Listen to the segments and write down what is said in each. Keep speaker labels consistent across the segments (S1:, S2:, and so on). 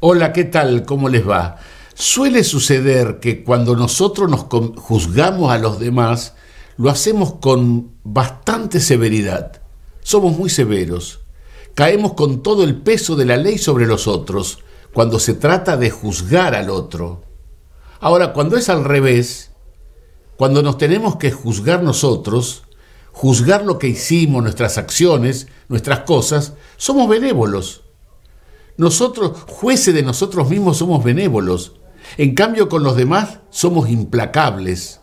S1: Hola, ¿qué tal? ¿Cómo les va? Suele suceder que cuando nosotros nos juzgamos a los demás, lo hacemos con bastante severidad. Somos muy severos. Caemos con todo el peso de la ley sobre los otros cuando se trata de juzgar al otro. Ahora, cuando es al revés, cuando nos tenemos que juzgar nosotros, juzgar lo que hicimos, nuestras acciones, nuestras cosas, somos benévolos. Nosotros, jueces de nosotros mismos, somos benévolos. En cambio, con los demás somos implacables.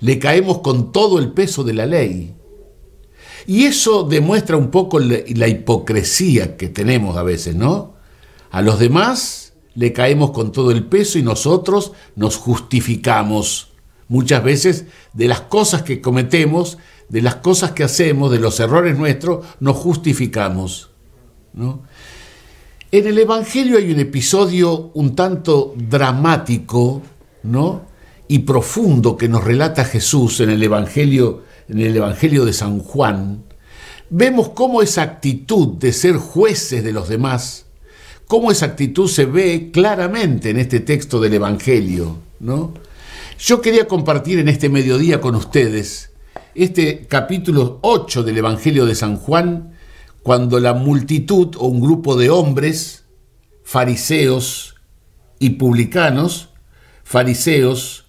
S1: Le caemos con todo el peso de la ley. Y eso demuestra un poco la hipocresía que tenemos a veces, ¿no? A los demás le caemos con todo el peso y nosotros nos justificamos muchas veces de las cosas que cometemos, de las cosas que hacemos, de los errores nuestros, nos justificamos. ¿no? En el Evangelio hay un episodio un tanto dramático, ¿no? Y profundo que nos relata Jesús en el Evangelio, en el Evangelio de San Juan. Vemos cómo esa actitud de ser jueces de los demás, cómo esa actitud se ve claramente en este texto del Evangelio, ¿no? Yo quería compartir en este mediodía con ustedes este capítulo 8 del Evangelio de San Juan, cuando la multitud o un grupo de hombres, fariseos y publicanos, fariseos,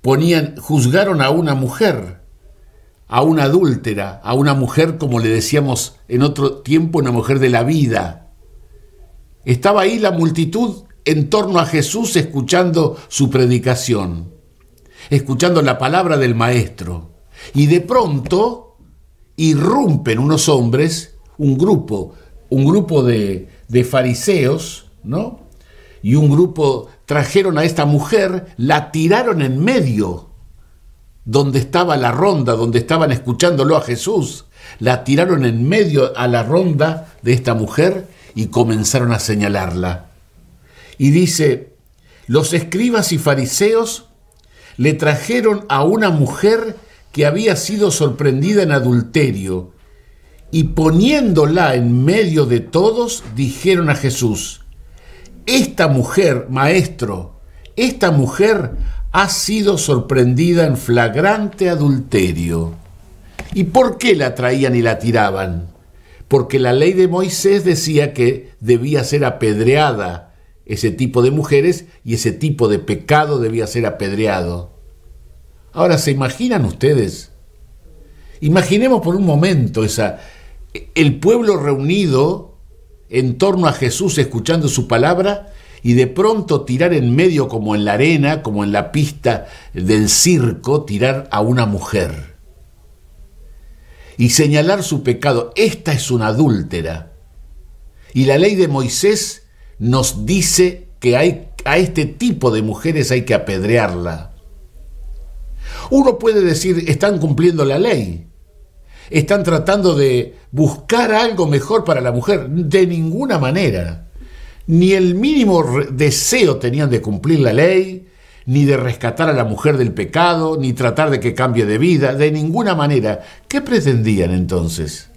S1: ponían, juzgaron a una mujer, a una adúltera, a una mujer, como le decíamos en otro tiempo, una mujer de la vida. Estaba ahí la multitud en torno a Jesús escuchando su predicación, escuchando la palabra del Maestro. Y de pronto irrumpen unos hombres un grupo, un grupo de, de fariseos, ¿no? Y un grupo trajeron a esta mujer, la tiraron en medio, donde estaba la ronda, donde estaban escuchándolo a Jesús. La tiraron en medio a la ronda de esta mujer y comenzaron a señalarla. Y dice, los escribas y fariseos le trajeron a una mujer que había sido sorprendida en adulterio y poniéndola en medio de todos, dijeron a Jesús, Esta mujer, maestro, esta mujer ha sido sorprendida en flagrante adulterio. ¿Y por qué la traían y la tiraban? Porque la ley de Moisés decía que debía ser apedreada ese tipo de mujeres y ese tipo de pecado debía ser apedreado. Ahora, ¿se imaginan ustedes? Imaginemos por un momento esa, el pueblo reunido en torno a Jesús escuchando su palabra y de pronto tirar en medio como en la arena, como en la pista del circo, tirar a una mujer y señalar su pecado. Esta es una adúltera. Y la ley de Moisés nos dice que hay, a este tipo de mujeres hay que apedrearla. Uno puede decir, están cumpliendo la ley, están tratando de buscar algo mejor para la mujer. De ninguna manera. Ni el mínimo deseo tenían de cumplir la ley, ni de rescatar a la mujer del pecado, ni tratar de que cambie de vida, de ninguna manera. ¿Qué pretendían entonces?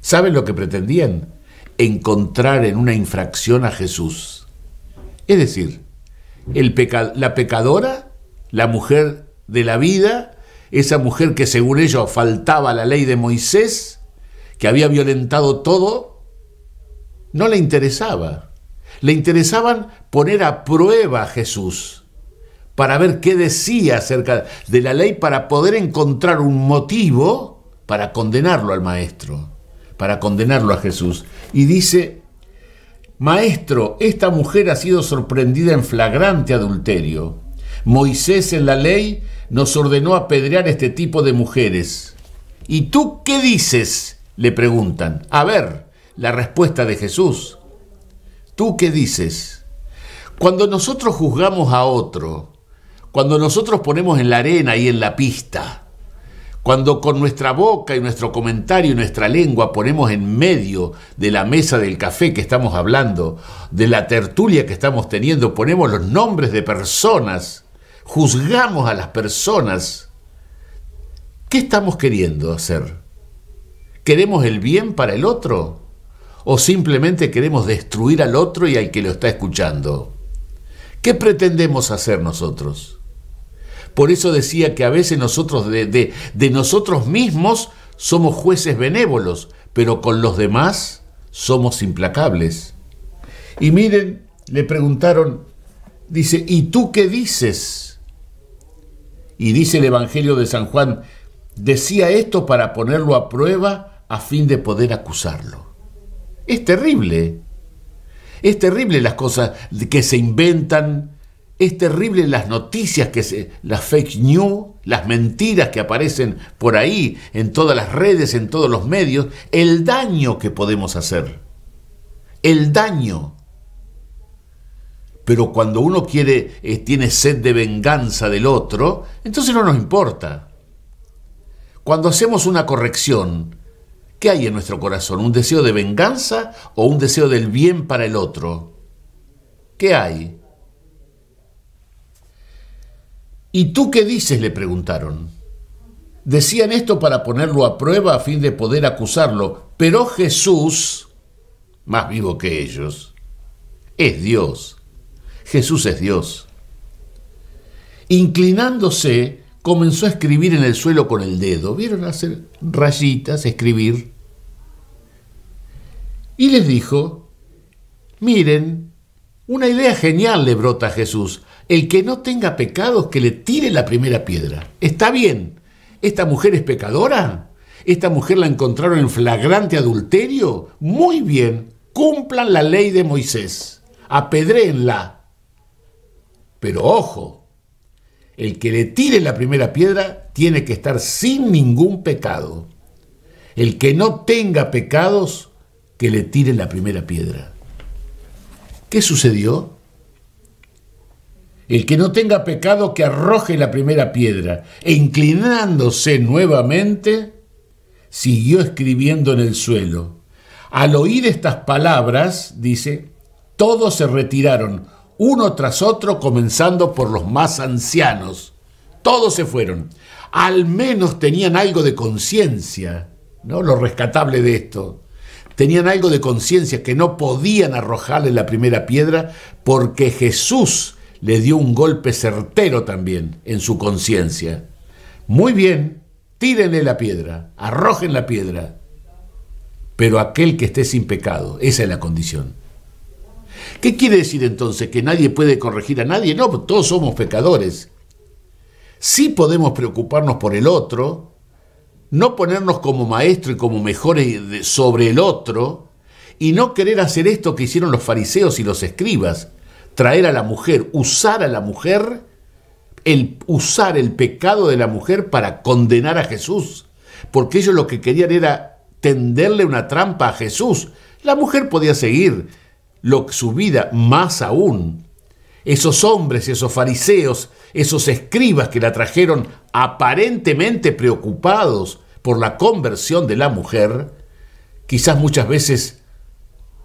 S1: ¿Saben lo que pretendían? Encontrar en una infracción a Jesús. Es decir, la pecadora, la mujer de la vida, esa mujer que según ellos faltaba la ley de Moisés, que había violentado todo, no le interesaba. Le interesaban poner a prueba a Jesús para ver qué decía acerca de la ley, para poder encontrar un motivo para condenarlo al maestro, para condenarlo a Jesús. Y dice, Maestro, esta mujer ha sido sorprendida en flagrante adulterio. Moisés en la ley nos ordenó apedrear este tipo de mujeres. ¿Y tú qué dices? le preguntan. A ver, la respuesta de Jesús. ¿Tú qué dices? Cuando nosotros juzgamos a otro, cuando nosotros ponemos en la arena y en la pista, cuando con nuestra boca y nuestro comentario y nuestra lengua ponemos en medio de la mesa del café que estamos hablando, de la tertulia que estamos teniendo, ponemos los nombres de personas juzgamos a las personas, ¿qué estamos queriendo hacer? ¿Queremos el bien para el otro? ¿O simplemente queremos destruir al otro y al que lo está escuchando? ¿Qué pretendemos hacer nosotros? Por eso decía que a veces nosotros de, de, de nosotros mismos somos jueces benévolos, pero con los demás somos implacables. Y miren, le preguntaron, dice, ¿y tú qué dices? Y dice el Evangelio de San Juan, decía esto para ponerlo a prueba a fin de poder acusarlo. Es terrible. Es terrible las cosas que se inventan, es terrible las noticias que se, las fake news, las mentiras que aparecen por ahí, en todas las redes, en todos los medios, el daño que podemos hacer. El daño pero cuando uno quiere, eh, tiene sed de venganza del otro, entonces no nos importa. Cuando hacemos una corrección, ¿qué hay en nuestro corazón? ¿Un deseo de venganza o un deseo del bien para el otro? ¿Qué hay? ¿Y tú qué dices? le preguntaron. Decían esto para ponerlo a prueba a fin de poder acusarlo, pero Jesús, más vivo que ellos, es Dios Jesús es Dios. Inclinándose, comenzó a escribir en el suelo con el dedo. ¿Vieron hacer rayitas, escribir? Y les dijo, miren, una idea genial le brota a Jesús. El que no tenga pecados, que le tire la primera piedra. Está bien. ¿Esta mujer es pecadora? ¿Esta mujer la encontraron en flagrante adulterio? Muy bien. Cumplan la ley de Moisés. Apedréenla. Pero ojo, el que le tire la primera piedra tiene que estar sin ningún pecado. El que no tenga pecados, que le tire la primera piedra. ¿Qué sucedió? El que no tenga pecado, que arroje la primera piedra. E inclinándose nuevamente, siguió escribiendo en el suelo. Al oír estas palabras, dice, todos se retiraron uno tras otro, comenzando por los más ancianos. Todos se fueron. Al menos tenían algo de conciencia, ¿no? Lo rescatable de esto. Tenían algo de conciencia que no podían arrojarle la primera piedra porque Jesús le dio un golpe certero también en su conciencia. Muy bien, tírenle la piedra, arrojen la piedra, pero aquel que esté sin pecado, esa es la condición. ¿Qué quiere decir entonces? ¿Que nadie puede corregir a nadie? No, pues, todos somos pecadores. Sí podemos preocuparnos por el otro, no ponernos como maestro y como mejores sobre el otro, y no querer hacer esto que hicieron los fariseos y los escribas, traer a la mujer, usar a la mujer, el, usar el pecado de la mujer para condenar a Jesús, porque ellos lo que querían era tenderle una trampa a Jesús. La mujer podía seguir, lo, su vida, más aún. Esos hombres, esos fariseos, esos escribas que la trajeron aparentemente preocupados por la conversión de la mujer, quizás muchas veces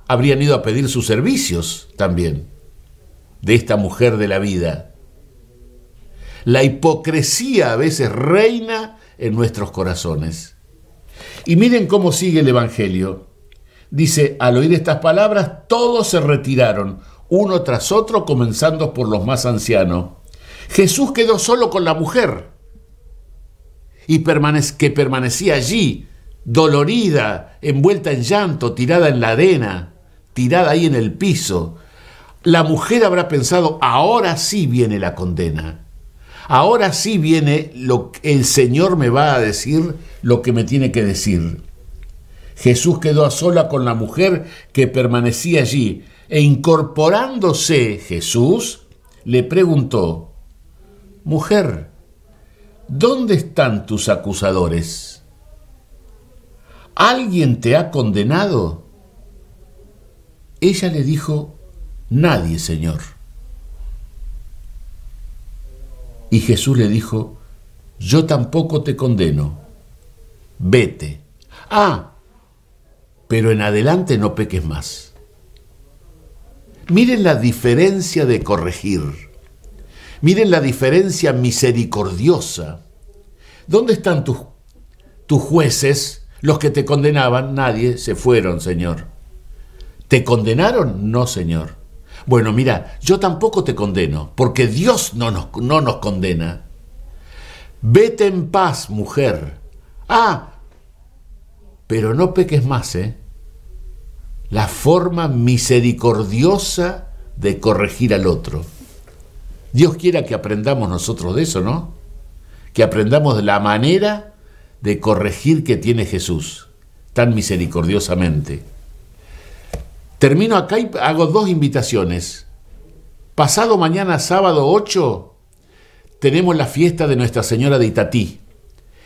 S1: habrían ido a pedir sus servicios también de esta mujer de la vida. La hipocresía a veces reina en nuestros corazones. Y miren cómo sigue el Evangelio. Dice, al oír estas palabras, todos se retiraron, uno tras otro, comenzando por los más ancianos. Jesús quedó solo con la mujer, y que permanecía allí, dolorida, envuelta en llanto, tirada en la arena, tirada ahí en el piso. La mujer habrá pensado, ahora sí viene la condena. Ahora sí viene lo que el Señor me va a decir lo que me tiene que decir. Jesús quedó a sola con la mujer que permanecía allí e incorporándose Jesús le preguntó, Mujer, ¿dónde están tus acusadores? ¿Alguien te ha condenado? Ella le dijo, Nadie, Señor. Y Jesús le dijo, Yo tampoco te condeno. Vete. Ah, pero en adelante no peques más. Miren la diferencia de corregir. Miren la diferencia misericordiosa. ¿Dónde están tus, tus jueces, los que te condenaban? Nadie se fueron, Señor. ¿Te condenaron? No, Señor. Bueno, mira, yo tampoco te condeno, porque Dios no nos, no nos condena. Vete en paz, mujer. Ah, pero no peques más, ¿eh? la forma misericordiosa de corregir al otro. Dios quiera que aprendamos nosotros de eso, ¿no? Que aprendamos la manera de corregir que tiene Jesús, tan misericordiosamente. Termino acá y hago dos invitaciones. Pasado mañana, sábado 8, tenemos la fiesta de Nuestra Señora de Itatí.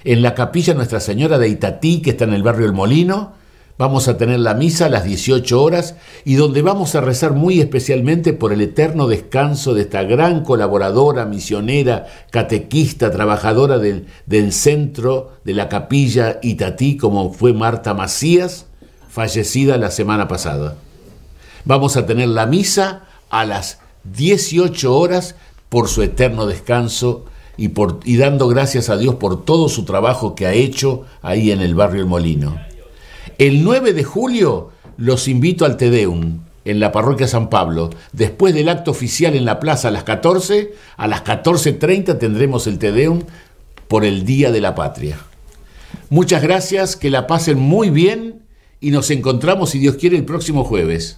S1: En la capilla Nuestra Señora de Itatí, que está en el barrio El Molino, Vamos a tener la misa a las 18 horas y donde vamos a rezar muy especialmente por el eterno descanso de esta gran colaboradora, misionera, catequista, trabajadora del, centro de la capilla Itatí, como fue Marta Macías, fallecida la semana pasada. Vamos a tener la misa a las 18 horas por su eterno descanso y, por, y dando gracias a Dios por todo su trabajo que ha hecho ahí en el barrio El Molino. El 9 de julio los invito al Tedeum en la parroquia San Pablo. Después del acto oficial en la plaza a las 14, a las 14.30 tendremos el Tedeum por el Día de la Patria. Muchas gracias, que la pasen muy bien y nos encontramos, si Dios quiere, el próximo jueves.